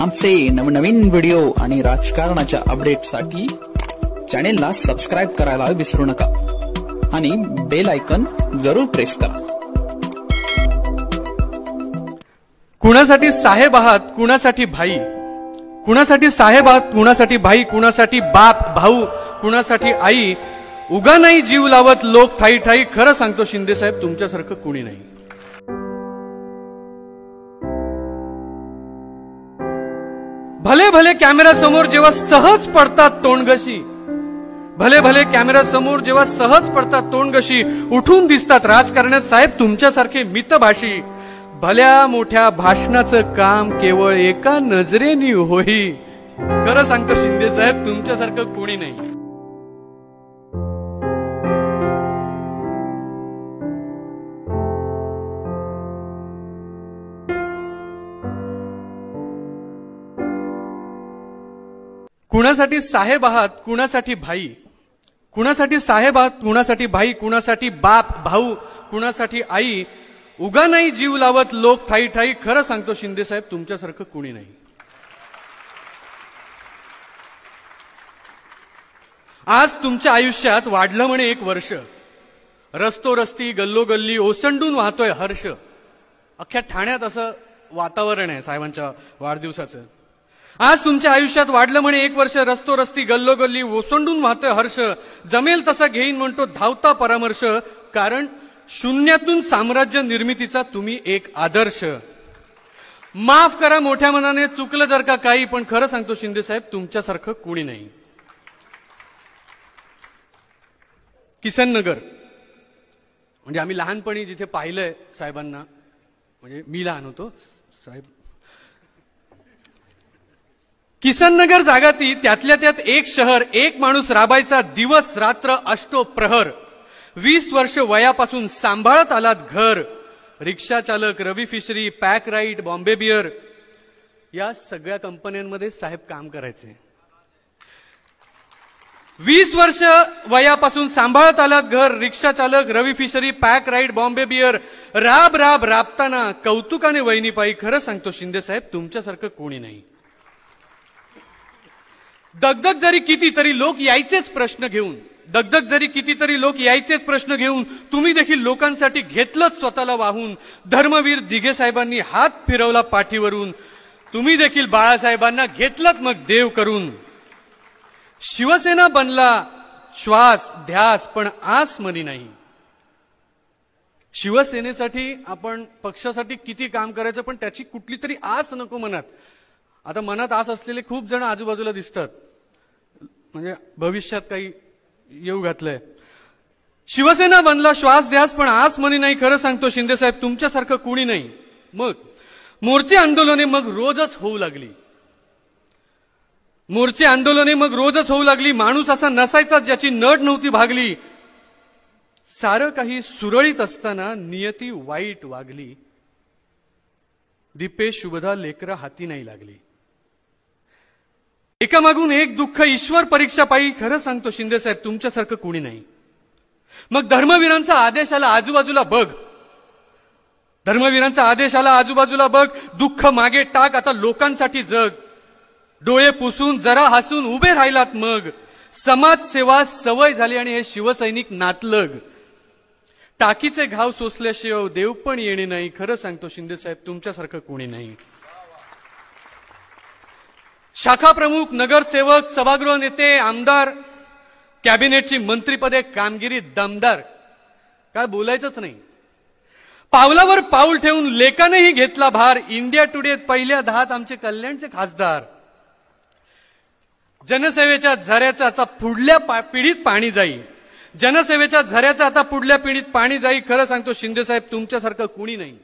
आमचे नवनवीन व्हिडिओ आणि राजकारणाच्या अपडेटसाठी चॅनेलला सबस्क्राईब करायला विसरू नका आणि बेल आयकन जरूर प्रेस करा कुणासाठी साहेब आहात कुणासाठी भाई कुणासाठी साहेब आहात कुणासाठी भाई कुणासाठी बाप भाऊ कुणासाठी आई उगा नाही जीव लावत लोक ठाई ठाई खरं सांगतो शिंदे साहेब तुमच्यासारखं कुणी नाही भले भले समोर जेव्हा सहज पडतात तोंडगशी भले भले समोर जेव्हा सहज पडतात तोंडगशी उठून दिसतात राजकारण्यात साहेब तुमच्यासारखे मितभाषी भल्या मोठ्या भाषणाचं काम केवळ एका नजरेनी होई खरं सांगतो शिंदे साहेब तुमच्यासारखं कोणी नाही कुणासाठी साहेब आहात कुणासाठी भाई कुणासाठी साहेब आहात कुणासाठी भाई कुणासाठी बाप भाऊ कुणासाठी आई उगा नाही जीव लावत लोक ठाई ठाई खरं सांगतो शिंदे साहेब तुमच्यासारखं कुणी नाही आज तुमच्या आयुष्यात वाढलं म्हणे एक वर्ष रस्तो रस्ती गल्लोगल्ली ओसंडून वाहतोय हर्ष अख्ख्या ठाण्यात असं वातावरण आहे साहेबांच्या वाढदिवसाचं आज तुमच्या आयुष्यात वाढलं म्हणे एक वर्ष रस्तो रस्ती गल्लोगल्ली ओसंडून वाहतं हर्ष जमेल तसा घेईन म्हणतो धावता परामर्श कारण शून्यातून साम्राज्य निर्मितीचा तुम्ही एक आदर्श माफ करा मोठ्या मनाने चुकलं जर का काही पण खरं सांगतो शिंदे साहेब तुमच्यासारखं कुणी नाही किसन नगर म्हणजे आम्ही लहानपणी जिथे पाहिलंय साहेबांना म्हणजे मी लहान होतो साहेब किसननगर जागा त्यातल्या त्यात एक शहर एक माणूस राबायचा दिवस रात्र अष्टो प्रहर वीस वर्ष वयापासून सांभाळत आलात घर रिक्षा चालक Ravi fishery pack right Bombay beer या सगळ्या कंपन्यांमध्ये साहेब काम करायचे वीस वर्ष वयापासून सांभाळत आलात घर रिक्षा चालक Ravi fishery pack right Bombay beer राब राब राबताना कौतुकाने वैनीपाई खरं सांगतो शिंदे साहेब तुमच्यासारखं कोणी नाही दगदग जरी कितीतरी लोक यायचेच प्रश्न घेऊन दगदग जरी कितीतरी लोक यायचेच प्रश्न घेऊन तुम्ही देखील लोकांसाठी घेतलंच स्वतःला वाहून धर्मवीर दिघे साहेबांनी हात फिरवला पाठीवरून तुम्ही देखील बाळासाहेबांना घेतलं मग देव करून शिवसेना बनला श्वास ध्यास पण आस मनी नाही शिवसेनेसाठी आपण पक्षासाठी किती काम करायचं पण त्याची कुठली तरी आस नको मनात आता मनात आस असलेले खूप जण आजूबाजूला दिसतात म्हणजे भविष्यात काही येऊ घातलंय शिवसेना बनला श्वास द्यास पण आज मनी नाही खरं सांगतो शिंदेसाहेब तुमच्यासारखं कुणी नाही मग मोर्चे आंदोलने मग रोजच होऊ लागली मोर्चे आंदोलने मग रोजच होऊ लागली माणूस असा नसायचा ज्याची नट नव्हती भागली सारं काही सुरळीत असताना नियती वाईट वागली दीपे शुभदा लेकरं हाती नाही लागली एकामागून एक दुःख ईश्वर परीक्षा पायी खरं सांगतो शिंदे साहेब तुमच्यासारखं कोणी नाही मग धर्मवीरांचा आदेश आला आजूबाजूला बघ धर्मवीरांचा आदेश आला आजूबाजूला बघ दुःख मागे टाक आता लोकांसाठी जग डोळे पुसून जरा हसून उभे राहिलात मग समाजसेवा सवय झाली आणि हे शिवसैनिक नातलग टाकीचे घाव सोसल्याशिवाय देव पण येणे नाही खरं सांगतो शिंदे साहेब तुमच्यासारखं कोणी नाही शाखा प्रमुख नगरसेवक सभागृह नेते आमदार कॅबिनेटची मंत्रीपदे कामगिरी दमदार काय बोलायचंच नाही पावलावर पाऊल ठेवून ही घेतला भार इंडिया टुडे पहिल्या दहात आमचे कल्याणचे खासदार जनसेवेच्या झऱ्याचा आता पुढल्या पिढीत पाणी जाईल जनसेवेच्या झऱ्याचं आता पुढल्या पिढीत पाणी जाईल खरं सांगतो शिंदेसाहेब तुमच्यासारखं कुणी नाही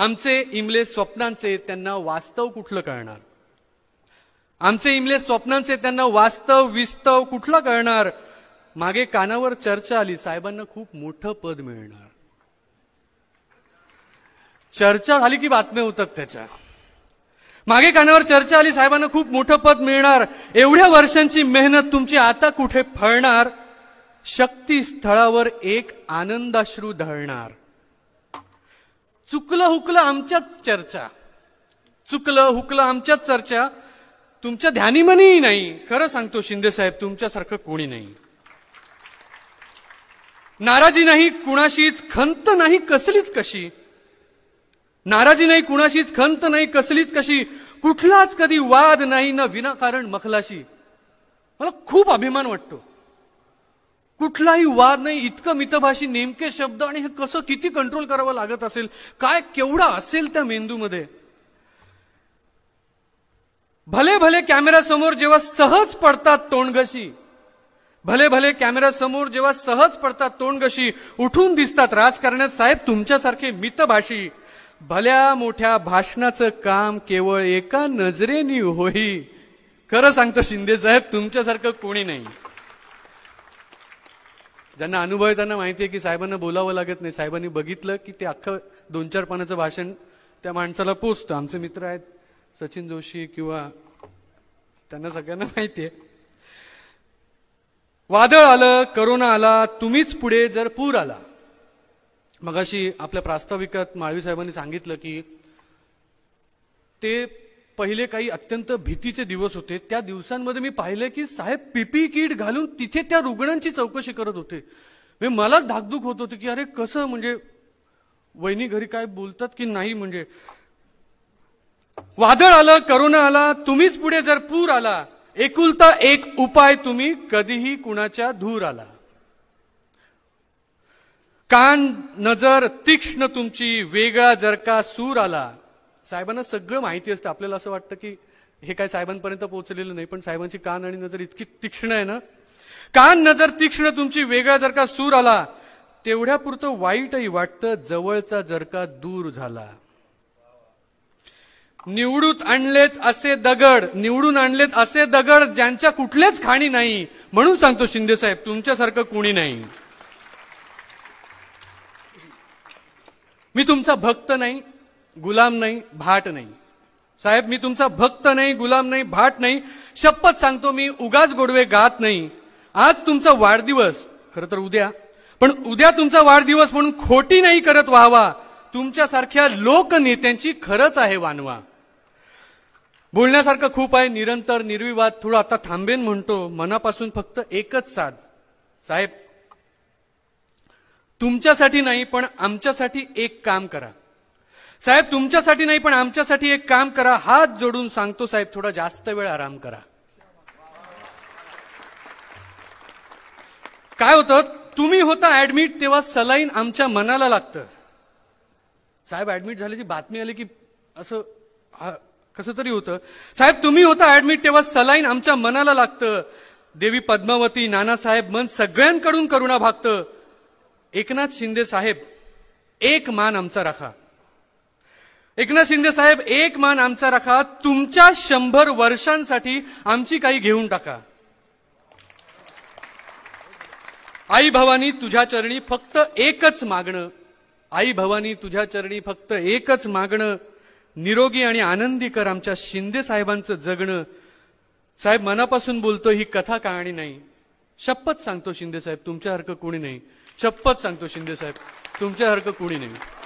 आमचे इमले स्वप्नांचे त्यांना वास्तव कुठलं कळणार आमचे इमले स्वप्नांचे त्यांना वास्तव विस्तव कुठलं कळणार मागे कानावर चर्चा आली साहेबांना खूप मोठं पद मिळणार चर्चा झाली की बातम्या होतात त्याच्या मागे कानावर चर्चा आली साहेबांना खूप मोठं पद मिळणार एवढ्या वर्षांची मेहनत तुमची आता कुठे फळणार शक्ती स्थळावर एक आनंदाश्रू धळणार चुकलं हुकलं आमच्याच चर्चा चुकलं हुकलं आमच्याच चर्चा तुमच्या ध्यानीमनीही नाही खरं सांगतो शिंदे साहेब तुमच्यासारखं कोणी नाही नाराजी नाही कुणाशीच खंत नाही कसलीच कशी नाराजी नाही कुणाशीच खंत नाही कसलीच कशी कुठलाच कधी वाद नाही ना विनाकारण मखलाशी मला खूप अभिमान वाटतो कुठलाही वाद नाही इतकं मितभाषी नेमके शब्द आणि हे कसं किती कंट्रोल करावं लागत असेल काय केवढा असेल त्या मेंदूमध्ये भले भले समोर जेव्हा सहज पडतात तोंडगशी भले भले समोर जेव्हा सहज पडतात तोंडगशी उठून दिसतात राजकारण्यात साहेब तुमच्यासारखे मितभाषी भल्या मोठ्या भाषणाचं काम केवळ एका नजरेनी होई खरं सांगतो शिंदे साहेब तुमच्यासारखं कोणी नाही ज्यांना अनुभव आहे त्यांना माहिती आहे की साहेबांना बोलावं लागत नाही साहेबांनी बघितलं की ते अख्खं दोन चार पानाचं भाषण त्या माणसाला पोचतं आमचे मित्र आहेत सचिन जोशी किंवा त्यांना सगळ्यांना माहिती आहे वादळ आलं करोना आला तुम्हीच पुढे जर पूर आला मगाशी आपल्या प्रास्ताविकात माळवी साहेबांनी सांगितलं की ते पहिले काही अत्यंत भीतीचे दिवस होते त्या दिवसांमध्ये मी पाहिले की साहेब पीपी किट घालून तिथे त्या रुग्णांची चौकशी करत होते म्हणजे मला धाकधूक होत होते की अरे कसं म्हणजे वहिनी घरी काय बोलतात की नाही म्हणजे वादळ आलं करोना आला तुम्हीच पुढे जर पूर आला एकुलता एक उपाय तुम्ही कधीही कुणाच्या धूर आला कान नजर तीक्ष्ण तुमची वेगळा जर का सूर आला साहेबांना सगळं माहिती असतं आपल्याला असं वाटतं की हे काय साहेबांपर्यंत पोहोचलेलं नाही पण साहेबांची कान आणि नजर इतकी तीक्ष्ण आहे ना कान नजर तीक्ष्ण तुमची वेगळा जर का सूर आला तेवढ्या पुरतं वाईटही वाटतं जवळचा जर का दूर झाला निवडून आणलेत असे दगड निवडून आणलेत असे दगड ज्यांच्या कुठल्याच खाणी नाही म्हणून सांगतो शिंदे साहेब तुमच्यासारखं कोणी नाही मी तुमचा भक्त नाही गुलाम नाही भाट नाही साहेब मी तुमचा भक्त नाही गुलाम नाही भाट नाही शपथ सांगतो मी उगाच गोडवे गात नाही आज तुमचा वाढदिवस खरं तर उद्या पण उद्या तुमचा वाढदिवस म्हणून खोटी नाही करत व्हावा तुमच्यासारख्या लोकनेत्यांची खरंच आहे वानवा बोलण्यासारखं खूप आहे निरंतर निर्विवाद थोडं आता थांबेन म्हणतो मनापासून फक्त एकच साध साहेब तुमच्यासाठी नाही पण आमच्यासाठी एक काम करा साहेब तुमच्यासाठी नाही पण आमच्यासाठी एक काम करा हात जोडून सांगतो साहेब थोडा जास्त वेळ आराम करा काय होतं तुम्ही होता ऍडमिट तेव्हा सलाईन आमच्या मनाला लागतं साहेब ऍडमिट झाल्याची बातमी आली की असं कसं तरी होतं साहेब तुम्ही होता ऍडमिट तेव्हा सलाईन आमच्या मनाला लागतं देवी पद्मावती नानासाहेब मन सगळ्यांकडून करुणा भागतं एकनाथ शिंदे साहेब एक मान आमचा राखा एकनाथ शिंदे साहेब एक मान आमचा राखा तुमच्या शंभर वर्षांसाठी आमची काही घेऊन टाका आई भवानी तुझ्या चरणी फक्त एकच मागणं आई भवानी तुझ्या चरणी फक्त एकच मागणं निरोगी आणि आनंदी कर आमच्या शिंदे साहेबांचं जगणं साहेब मनापासून बोलतो ही कथा कहाणी नाही शपथ सांगतो शिंदे साहेब हरकत कोणी नाही शपथ सांगतो शिंदे साहेब हरकत कोणी नाही